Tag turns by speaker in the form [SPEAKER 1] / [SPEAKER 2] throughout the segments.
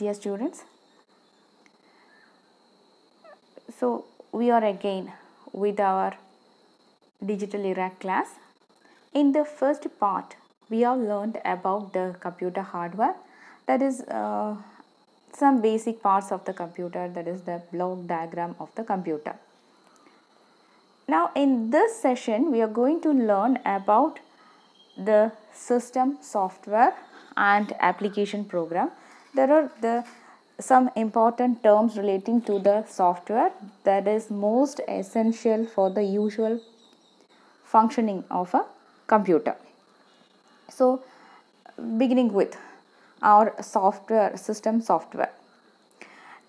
[SPEAKER 1] dear students so we are again with our digital iraq class in the first part we have learned about the computer hardware that is uh, some basic parts of the computer that is the block diagram of the computer now in this session we are going to learn about the system software and application program there are the some important terms relating to the software that is most essential for the usual functioning of a computer. So beginning with our software system software.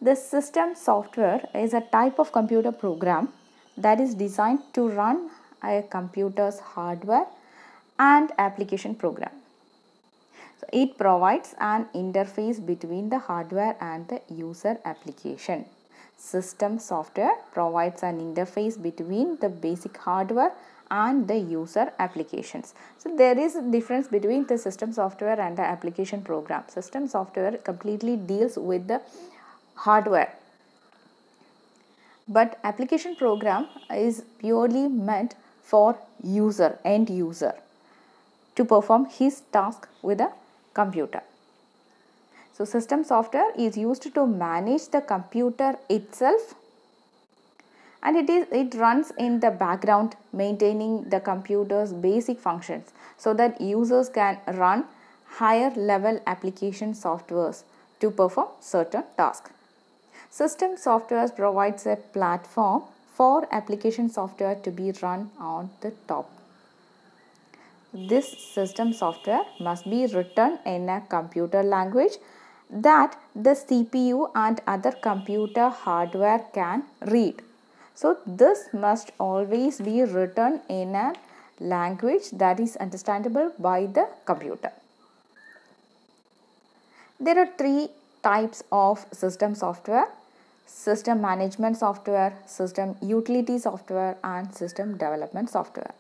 [SPEAKER 1] The system software is a type of computer program that is designed to run a computer's hardware and application program. So it provides an interface between the hardware and the user application. System software provides an interface between the basic hardware and the user applications. So there is a difference between the system software and the application program. System software completely deals with the hardware but application program is purely meant for user end user to perform his task with a computer. So system software is used to manage the computer itself and it is it runs in the background maintaining the computer's basic functions so that users can run higher level application softwares to perform certain tasks. System software provides a platform for application software to be run on the top this system software must be written in a computer language that the CPU and other computer hardware can read. So this must always be written in a language that is understandable by the computer. There are three types of system software system management software, system utility software and system development software.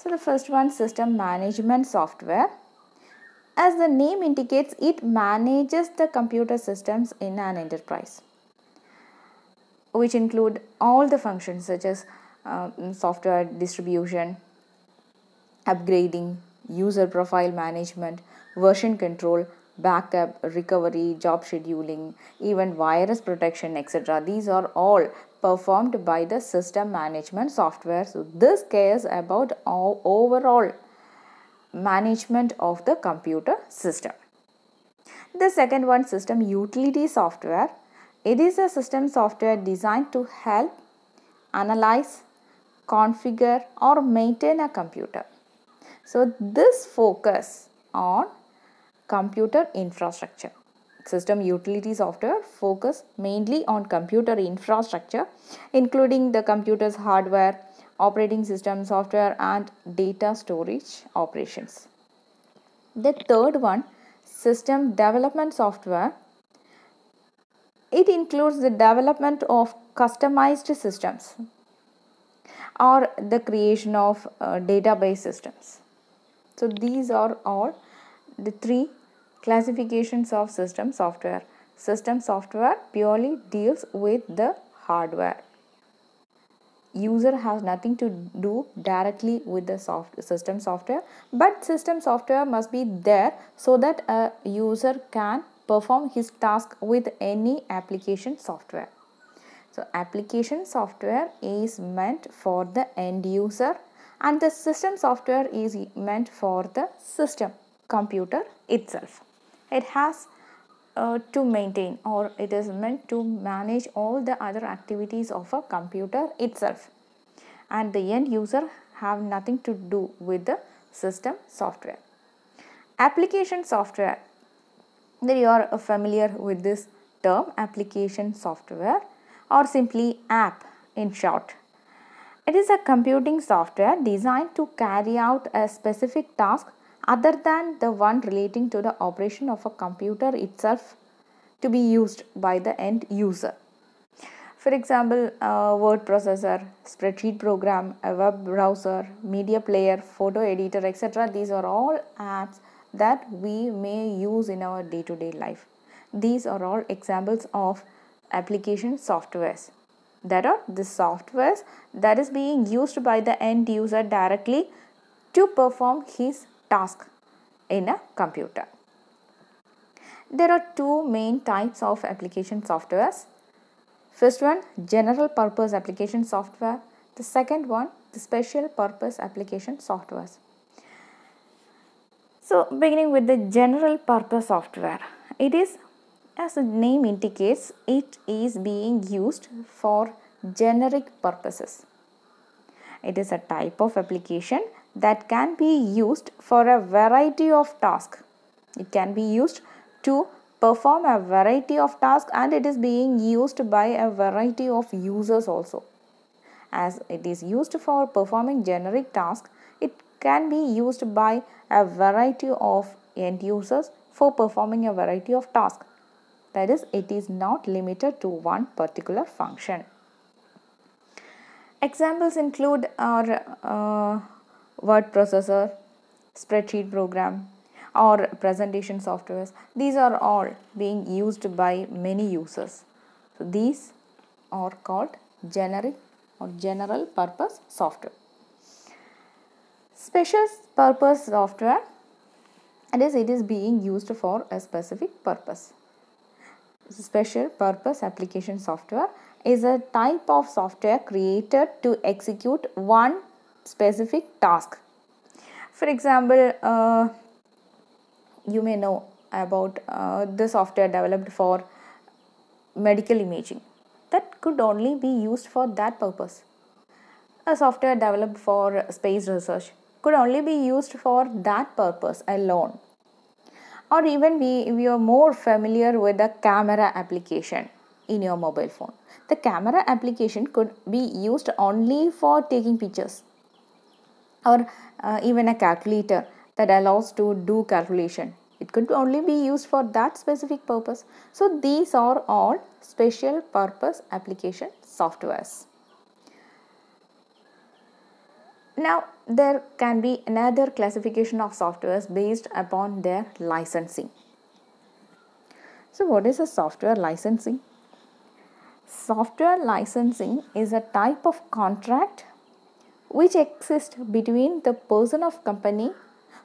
[SPEAKER 1] So the first one system management software. As the name indicates, it manages the computer systems in an enterprise which include all the functions such as uh, software distribution, upgrading, user profile management, version control backup, recovery, job scheduling, even virus protection, etc. These are all performed by the system management software. So, this cares about overall management of the computer system. The second one system utility software. It is a system software designed to help analyze, configure or maintain a computer. So this focus on computer infrastructure. System utility software focus mainly on computer infrastructure including the computer's hardware, operating system software and data storage operations. The third one system development software. It includes the development of customized systems or the creation of uh, database systems. So these are all the three Classifications of system software. System software purely deals with the hardware. User has nothing to do directly with the soft system software but system software must be there so that a user can perform his task with any application software. So application software is meant for the end user and the system software is meant for the system computer itself it has uh, to maintain or it is meant to manage all the other activities of a computer itself and the end user have nothing to do with the system software. Application software, you are familiar with this term application software or simply app in short. It is a computing software designed to carry out a specific task other than the one relating to the operation of a computer itself to be used by the end user. For example, a word processor, spreadsheet program, a web browser, media player, photo editor, etc. These are all apps that we may use in our day to day life. These are all examples of application softwares. That are the softwares that is being used by the end user directly to perform his task in a computer. There are two main types of application softwares. First one, general purpose application software. The second one, the special purpose application softwares. So, beginning with the general purpose software, it is as the name indicates, it is being used for generic purposes. It is a type of application that can be used for a variety of tasks. It can be used to perform a variety of tasks and it is being used by a variety of users also. As it is used for performing generic tasks, it can be used by a variety of end users for performing a variety of tasks. That is, it is not limited to one particular function. Examples include our uh, word processor, spreadsheet program or presentation softwares. These are all being used by many users. So these are called generic or general purpose software. Special purpose software that is it is being used for a specific purpose. Special purpose application software is a type of software created to execute one specific task for example uh, you may know about uh, the software developed for medical imaging that could only be used for that purpose a software developed for space research could only be used for that purpose alone or even we, we are more familiar with the camera application in your mobile phone the camera application could be used only for taking pictures or uh, even a calculator that allows to do calculation. It could only be used for that specific purpose. So these are all special purpose application softwares. Now there can be another classification of softwares based upon their licensing. So what is a software licensing? Software licensing is a type of contract which exists between the person of company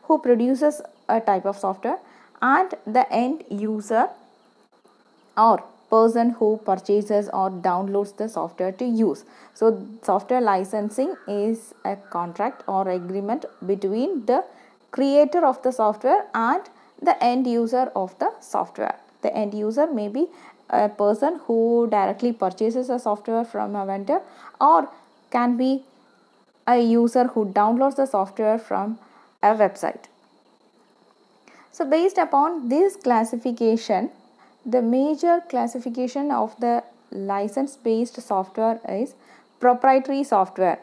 [SPEAKER 1] who produces a type of software and the end user or person who purchases or downloads the software to use. So software licensing is a contract or agreement between the creator of the software and the end user of the software. The end user may be a person who directly purchases a software from a vendor or can be a user who downloads the software from a website. So based upon this classification, the major classification of the license based software is proprietary software.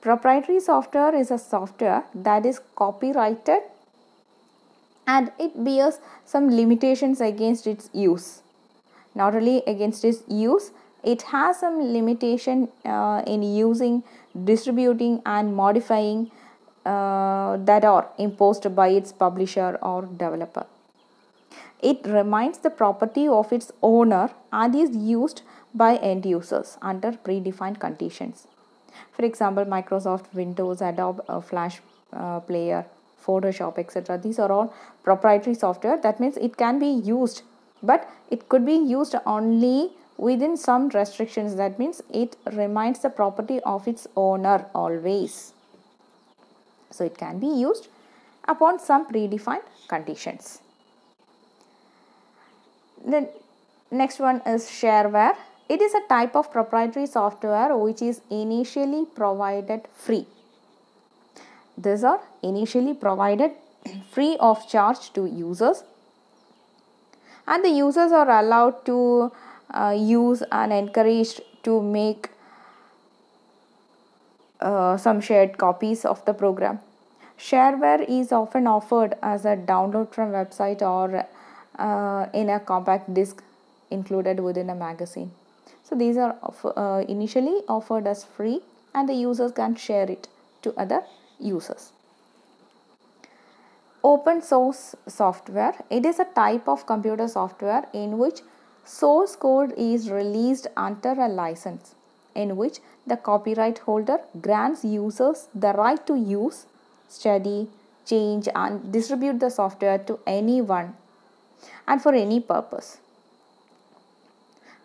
[SPEAKER 1] Proprietary software is a software that is copyrighted and it bears some limitations against its use. Not only against its use, it has some limitation uh, in using distributing and modifying uh, that are imposed by its publisher or developer. It remains the property of its owner and is used by end users under predefined conditions. For example, Microsoft Windows, Adobe uh, Flash uh, Player, Photoshop, etc. These are all proprietary software. That means it can be used, but it could be used only within some restrictions that means it remains the property of its owner always so it can be used upon some predefined conditions the next one is shareware it is a type of proprietary software which is initially provided free these are initially provided free of charge to users and the users are allowed to uh, use and encouraged to make uh, some shared copies of the program. Shareware is often offered as a download from website or uh, in a compact disc included within a magazine. So these are uh, initially offered as free and the users can share it to other users. Open source software. It is a type of computer software in which source code is released under a license in which the copyright holder grants users the right to use, study, change and distribute the software to anyone and for any purpose.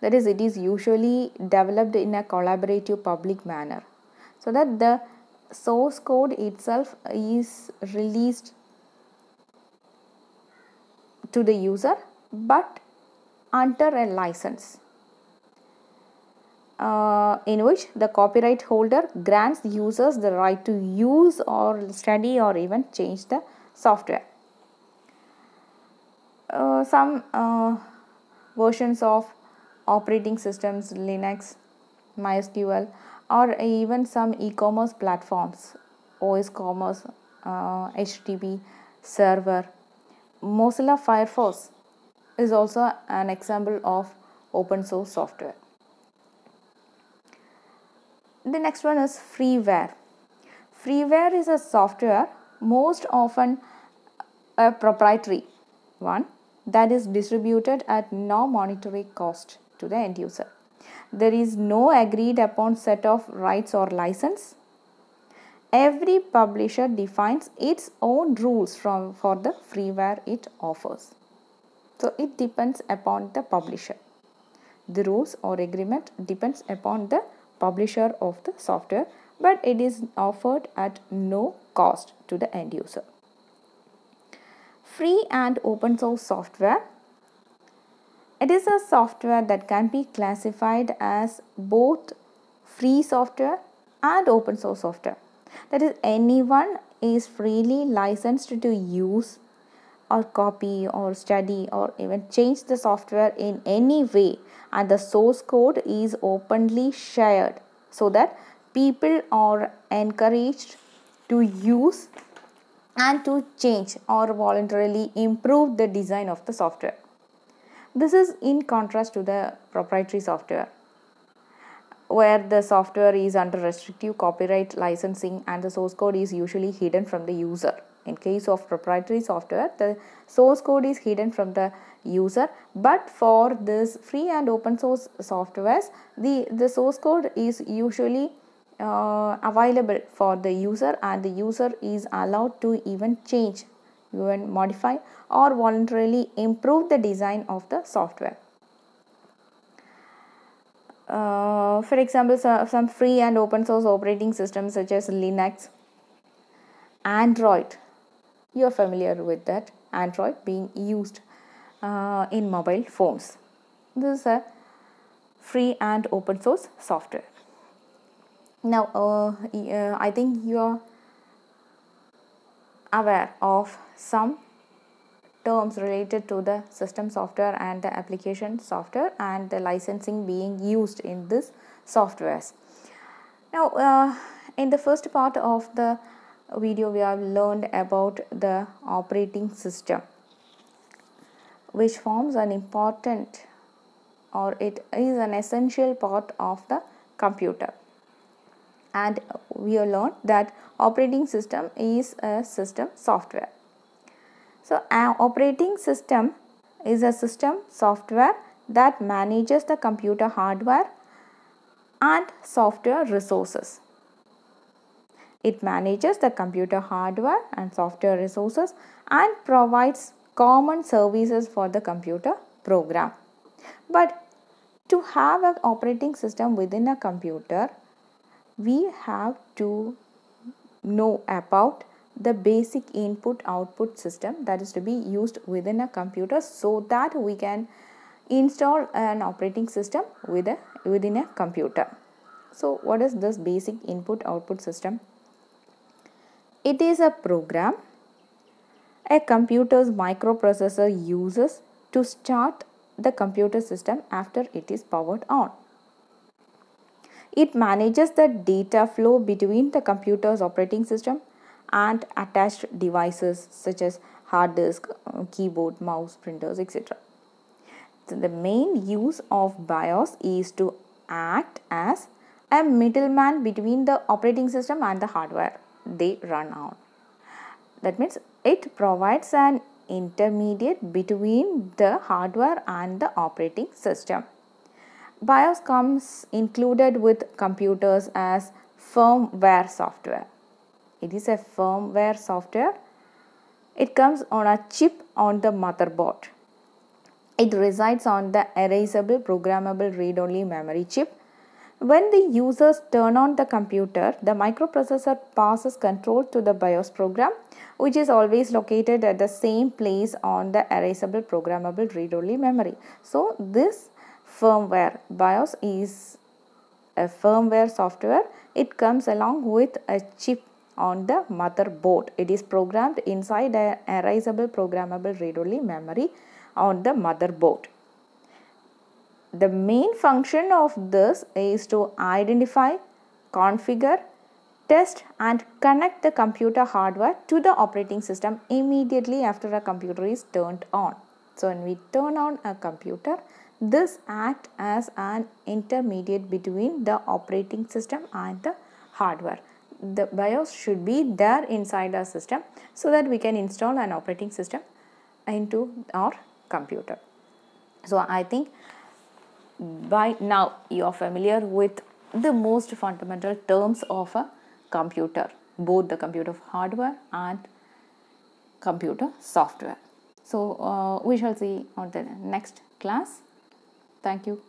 [SPEAKER 1] That is, it is usually developed in a collaborative public manner so that the source code itself is released to the user but under a license uh, in which the copyright holder grants users the right to use or study or even change the software. Uh, some uh, versions of operating systems, Linux, MySQL, or even some e-commerce platforms, OS Commerce, HTTP uh, Server, Mozilla Firefox is also an example of open source software. The next one is freeware. Freeware is a software most often a proprietary one that is distributed at no monetary cost to the end user. There is no agreed upon set of rights or license. Every publisher defines its own rules from, for the freeware it offers. So it depends upon the publisher. The rules or agreement depends upon the publisher of the software but it is offered at no cost to the end user. Free and open source software. It is a software that can be classified as both free software and open source software. That is anyone is freely licensed to use or copy or study or even change the software in any way and the source code is openly shared so that people are encouraged to use and to change or voluntarily improve the design of the software. This is in contrast to the proprietary software where the software is under restrictive copyright licensing and the source code is usually hidden from the user. In case of proprietary software, the source code is hidden from the user but for this free and open source softwares, the, the source code is usually uh, available for the user and the user is allowed to even change, even modify or voluntarily improve the design of the software. Uh, for example, so, some free and open source operating systems such as Linux, Android. You are familiar with that Android being used uh, in mobile phones. This is a free and open source software. Now, uh, uh I think you are aware of some terms related to the system software and the application software and the licensing being used in this softwares. Now, uh, in the first part of the video, we have learned about the operating system, which forms an important or it is an essential part of the computer. And we have learned that operating system is a system software. So, an operating system is a system software that manages the computer hardware and software resources. It manages the computer hardware and software resources and provides common services for the computer program. But to have an operating system within a computer, we have to know about the basic input output system that is to be used within a computer so that we can install an operating system with a, within a computer. So what is this basic input output system? It is a program a computer's microprocessor uses to start the computer system after it is powered on. It manages the data flow between the computer's operating system and attached devices such as hard disk, uh, keyboard, mouse, printers, etc. So the main use of BIOS is to act as a middleman between the operating system and the hardware they run on. That means it provides an intermediate between the hardware and the operating system. BIOS comes included with computers as firmware software. It is a firmware software. It comes on a chip on the motherboard. It resides on the erasable programmable read-only memory chip. When the users turn on the computer, the microprocessor passes control to the BIOS program which is always located at the same place on the erasable programmable read-only memory. So this firmware BIOS is a firmware software. It comes along with a chip on the motherboard. It is programmed inside an erasable programmable read-only memory on the motherboard. The main function of this is to identify, configure, test and connect the computer hardware to the operating system immediately after a computer is turned on. So when we turn on a computer, this act as an intermediate between the operating system and the hardware the BIOS should be there inside our system so that we can install an operating system into our computer. So I think by now you are familiar with the most fundamental terms of a computer, both the computer hardware and computer software. So uh, we shall see on the next class. Thank you.